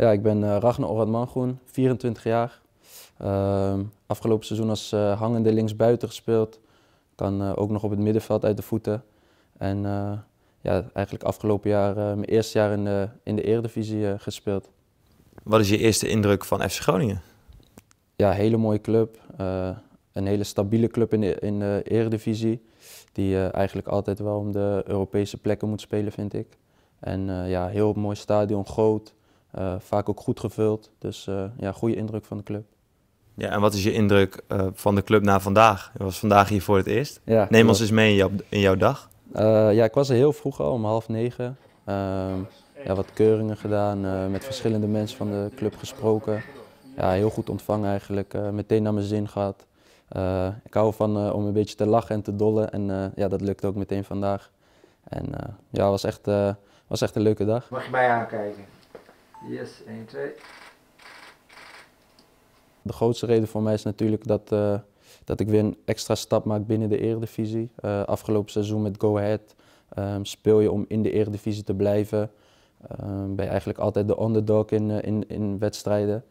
Ja, ik ben eh, Ragnar Orad Mangroen, 24 jaar. Ehm, afgelopen seizoen als eh, hangende linksbuiten gespeeld. Kan eh, ook nog op het middenveld uit de voeten. En ja, eigenlijk afgelopen jaar mijn eerste jaar in de, in de Eredivisie gespeeld. Wat is je eerste indruk van FC Groningen? Ja, hele mooie club. een hele stabiele club in de, in de Eredivisie. Die eigenlijk altijd wel om de Europese plekken moet spelen, vind ik. En ja, heel mooi stadion, groot. Eh, vaak ook goed gevuld. Dus eh, ja, goede indruk van de club. Ja, en wat is je indruk eh, van de club na vandaag? Je was vandaag hier voor het eerst. Ja, Neem ons eens mee in jouw, in jouw dag. ja, ik was er heel vroeg al, om half negen. Ehm, ja, wat keuringen gedaan, met verschillende mensen van de club gesproken. Ja, heel goed ontvangen eigenlijk, meteen naar mijn zin gehad. ik hou van om een beetje te lachen en te dollen en ja, dat lukte ook meteen vandaag. En ja, het was echt, was echt een leuke dag. Mag je mij aankijken? Yes, 1, 2. De grootste reden voor mij is natuurlijk dat, eh, dat ik weer een extra stap maak binnen de Eredivisie. Eh, afgelopen seizoen met Go Ahead ehm, speel je om in de Eredivisie te blijven. Ehm, ben je eigenlijk altijd de underdog in, eh, in, in wedstrijden.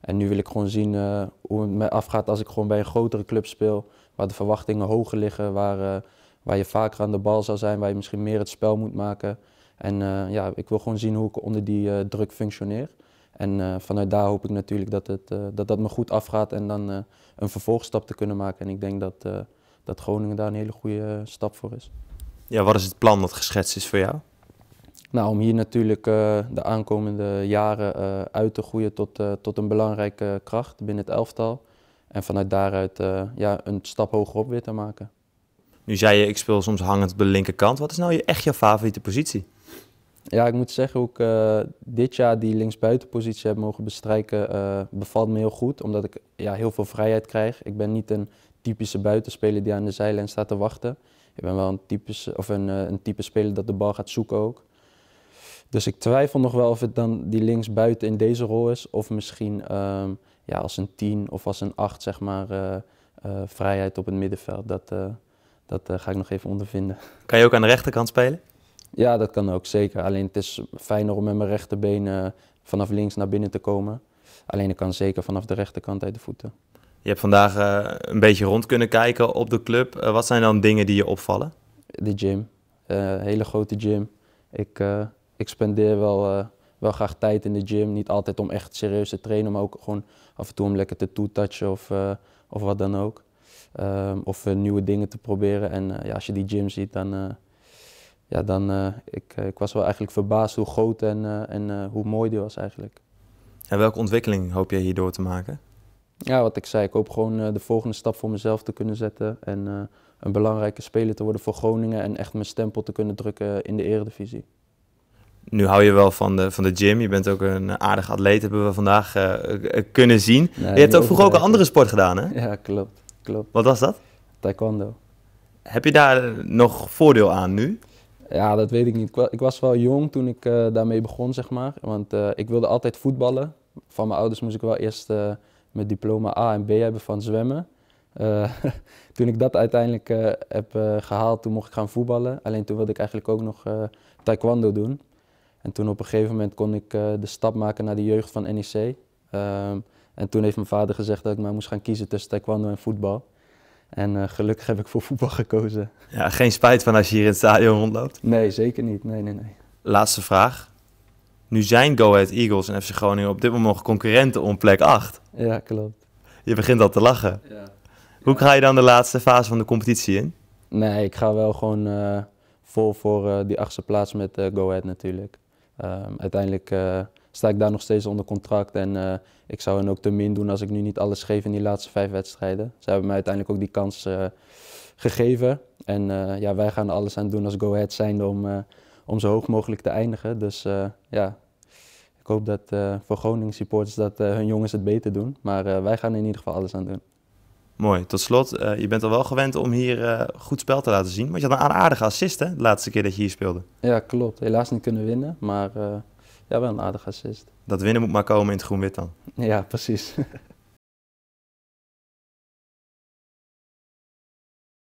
En nu wil ik gewoon zien hoe het me afgaat als ik gewoon bij een grotere club speel. Waar de verwachtingen hoger liggen, waar, waar je vaker aan de bal zal zijn, waar je misschien meer het spel moet maken. En eh, ja, ik wil gewoon zien hoe ik onder die eh, druk functioneer. En eh, vanuit daar hoop ik natuurlijk dat, het, dat dat me goed afgaat en dan een vervolgstap te kunnen maken. En ik denk dat, dat Groningen daar een hele goede stap voor is. Ja, wat is het plan dat geschetst is voor jou? Nou, om hier natuurlijk de aankomende jaren uit te groeien tot, tot een belangrijke kracht binnen het elftal. En vanuit daaruit ja, een stap hogerop weer te maken. Nu zei je, ik speel soms hangend op de linkerkant. Wat is nou echt jouw favoriete positie? ja, ik moet zeggen, hoe ik uh, dit jaar die linksbuitenpositie heb mogen bestrijken, uh, bevalt me heel goed. Omdat ik ja, heel veel vrijheid krijg. Ik ben niet een typische buitenspeler die aan de zijlijn staat te wachten. Ik ben wel een, typische, of een, eh, een type speler dat de bal gaat zoeken ook. Dus ik twijfel nog wel of het dan die linksbuiten in deze rol is. Of misschien ehm, ja, als een 10 of als een 8, zeg maar, vrijheid op het middenveld. Dat, dat ga ik nog even ondervinden. Kan je ook aan de rechterkant spelen? Ja, dat kan ook zeker. Alleen het is fijner om met mijn rechterbeen eh, vanaf links naar binnen te komen. Alleen ik kan zeker vanaf de rechterkant uit de voeten. Je hebt vandaag eh, een beetje rond kunnen kijken op de club. Eh, wat zijn dan dingen die je opvallen? De gym. hele grote gym. Ik, ik spendeer wel, wel graag tijd in de gym. Niet altijd om echt serieus te trainen, maar ook gewoon af en toe om lekker te toetouchen of, of wat dan ook. Ehm, of nieuwe dingen te proberen. En ja, als je die gym ziet, dan ja, dan, uh, ik, eh, ik was wel eigenlijk verbaasd hoe groot en, eh, en hoe mooi die was eigenlijk. En welke ontwikkeling hoop jij hierdoor te maken? Ja, wat ik zei, ik hoop gewoon de volgende stap voor mezelf te kunnen zetten en een belangrijke speler te worden voor Groningen en echt mijn stempel te kunnen drukken in de eredivisie. Nu hou je wel van de, van de gym. Je bent ook een aardig atleet, hebben we vandaag kunnen zien. je hebt ook vroeger ook een andere sport gedaan, hè? Ja, klopt, klopt. Wat was dat? Taekwondo. Heb je daar nog voordeel aan nu? Ja, dat weet ik niet. Ik was wel jong toen ik eh, daarmee begon, zeg maar. Want eh, ik wilde altijd voetballen. Van mijn ouders moest ik wel eerst eh, mijn diploma A en B hebben van zwemmen. toen ik dat uiteindelijk heb gehaald, toen mocht ik gaan voetballen. Alleen toen wilde ik eigenlijk ook nog taekwondo doen. En toen op een gegeven moment kon ik de stap maken naar de jeugd van NEC. Ehm, en toen heeft mijn vader gezegd dat ik mij moest gaan kiezen tussen taekwondo en voetbal. En eh, gelukkig heb ik voor voetbal gekozen. Ja, geen spijt van als je hier in het stadion rondloopt? Nee, zeker niet. Nee, nee, nee. Laatste vraag. Nu zijn Go Ahead Eagles en FC Groningen op dit moment concurrenten om plek 8. Ja, klopt. Je begint al te lachen. Ja. Hoe ga je dan de laatste fase van de competitie in? Nee, ik ga wel gewoon eh, vol voor uh, die achtste plaats met Go Ahead natuurlijk. Ehm, uiteindelijk sta ik daar nog steeds onder contract. En eh, ik zou hen ook te min doen als ik nu niet alles geef in die laatste vijf wedstrijden. Ze hebben mij uiteindelijk ook die kans eh, gegeven. En eh, ja, wij gaan er alles aan doen als Go Ahead zijnde om, om zo hoog mogelijk te eindigen. Dus ja, ik hoop dat voor Groningen supporters dat hun jongens het beter doen. Maar wij gaan er in ieder geval alles aan doen. Mooi. Tot slot, je bent al wel gewend om hier goed spel te laten zien. Want je had een aardige assist hè, de laatste keer dat je hier speelde. Ja, klopt. Helaas niet kunnen winnen. Maar ja, wel een aardig assist. Dat winnen moet maar komen in het groen-wit dan. Ja, precies.